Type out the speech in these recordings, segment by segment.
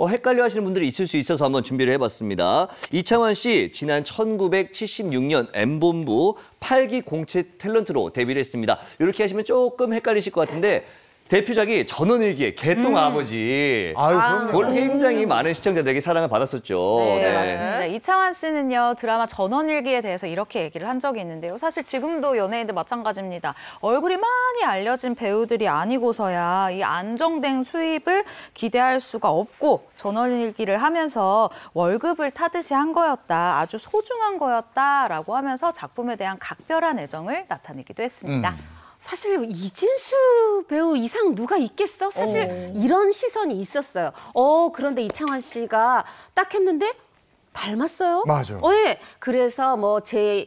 어, 헷갈려 하시는 분들이 있을 수 있어서 한번 준비를 해봤습니다. 이창환 씨, 지난 1976년 M본부 8기 공채 탤런트로 데뷔를 했습니다. 이렇게 하시면 조금 헷갈리실 것 같은데 대표작이 전원일기의 개똥 음. 아버지. 아유, 아. 그럼요. 그걸 굉장히 많은 시청자들에게 사랑을 받았었죠. 네, 네. 맞습니다. 이창환 씨는요 드라마 전원일기에 대해서 이렇게 얘기를 한 적이 있는데요. 사실 지금도 연예인들 마찬가지입니다. 얼굴이 많이 알려진 배우들이 아니고서야 이 안정된 수입을 기대할 수가 없고 전원일기를 하면서 월급을 타듯이 한 거였다. 아주 소중한 거였다라고 하면서 작품에 대한 각별한 애정을 나타내기도 했습니다. 음. 사실 이진수 배우 이상 누가 있겠어? 사실 어. 이런 시선이 있었어요. 어, 그런데 이창환 씨가 딱 했는데 닮았어요. 맞아요. 어, 예. 그래서 뭐 제어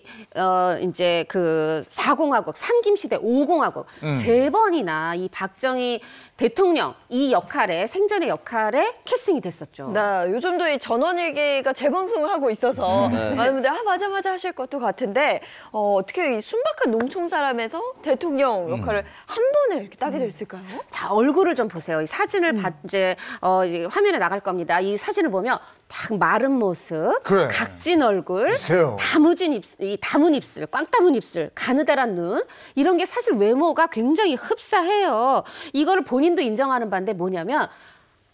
이제 그사공화국 삼김 시대 오공화국 음. 세 번이나 이 박정희 대통령 이 역할에 생전의 역할에 캐스팅이 됐었죠. 나 요즘도 이 전원일기가 재방송을 하고 있어서 음. 아, 네. 많은 분들 아 맞아 맞아 하실 것도 같은데 어, 어떻게 이 순박한 농촌 사람에서 대통령 음. 역할을 음. 한 번에 이렇게 따게 음. 됐을까요? 음. 자 얼굴을 좀 보세요. 이 사진을 음. 바, 이제, 어, 이제 화면에 나갈 겁니다. 이 사진을 보면 딱 마른 모습. 모습, 그래. 각진 얼굴, 비슷해요. 다무진 입술, 이 다문 입술, 꽝 다문 입술, 가느다란 눈 이런 게 사실 외모가 굉장히 흡사해요. 이거를 본인도 인정하는 반데 뭐냐면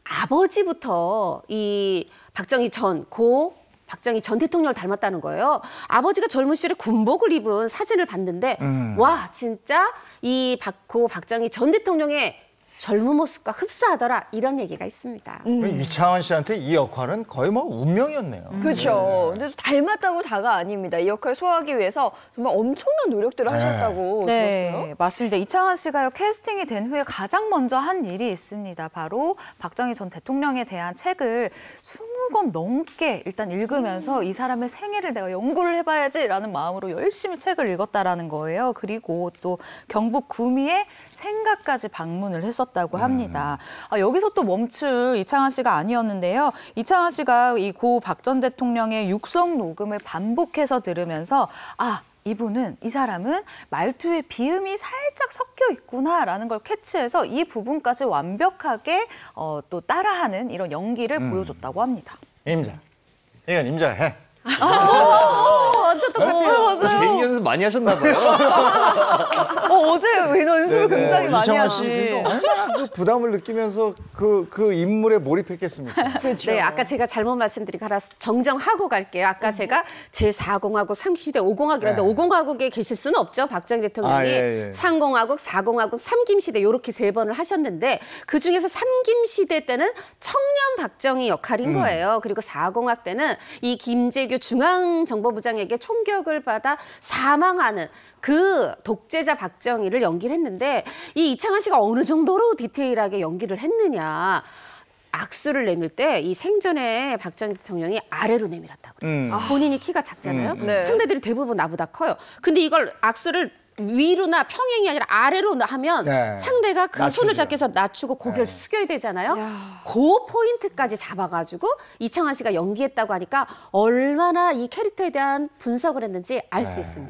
아버지부터 이 박정희 전 고 박정희 전 대통령을 닮았다는 거예요. 아버지가 젊은 시절에 군복을 입은 사진을 봤는데 음. 와 진짜 이 박고 박정희 전 대통령의 젊은 모습과 흡사하더라 이런 얘기가 있습니다. 음. 이창원 씨한테 이 역할은 거의 뭐 운명이었네요. 음. 그렇죠. 네. 근데 닮았다고 다가 아닙니다. 이 역할 소화하기 위해서 정말 엄청난 노력들을 네. 하셨다고 네, 들었어요. 맞습니다. 이창원 씨가 캐스팅이 된 후에 가장 먼저 한 일이 있습니다. 바로 박정희 전 대통령에 대한 책을 20권 넘게 일단 읽으면서 음. 이 사람의 생애를 내가 연구를 해봐야지라는 마음으로 열심히 책을 읽었다라는 거예요. 그리고 또 경북 구미에 생각까지 방문을 했었. 있었다고 네. 합니다. 음. 아, 여기서 또 멈출 이창하 씨가 아니었는데요. 이창하 씨가 이 고 박 전 대통령의 육성 녹음을 반복해서 들으면서 아 이분은 이 사람은 말투에 비음이 살짝 섞여 있구나라는 걸 캐치해서 이 부분까지 완벽하게 어, 또 따라하는 이런 연기를 음. 보여줬다고 합니다. 임자, 이건 임자해. 아, 완전 똑같아요. 맞아요. 많이 하셨나 봐요. 어, 어제 의너 연습을 네네. 굉장히 많이 하시. 그러니까 얼그 부담을 느끼면서 그, 그 인물에 몰입했겠습니까? 그렇죠. 네, 아까 제가 잘못 말씀드린 거라 정정하고 갈게요. 아까 음. 제가 제4공화국, 3기대 5공화국이라는데 네. 5공화국에 계실 수는 없죠. 박정희 대통령이 아, 예, 예. 3공화국, 4공화국, 3김시대 이렇게 세 번을 하셨는데 그중에서 3김시대 때는 청년 박정희 역할인 음. 거예요. 그리고 4공학 때는 이 김재규 중앙정보부장에게 총격을 받아 사 자망하는 그 독재자 박정희를 연기를 했는데 이 이창환 씨가 어느 정도로 디테일하게 연기를 했느냐. 악수를 내밀 때 이 생전에 박정희 대통령이 아래로 내밀었다고 그래요. 음. 아. 본인이 키가 작잖아요. 음, 네. 상대들이 대부분 나보다 커요. 근데 이걸 악수를 위로나 평행이 아니라 아래로 하면 네. 상대가 그 낮추죠. 손을 잡기 위해서 낮추고 고개를 네. 숙여야 되잖아요. 야. 그 포인트까지 잡아가지고 이창환 씨가 연기했다고 하니까 얼마나 이 캐릭터에 대한 분석을 했는지 알수 네. 있습니다.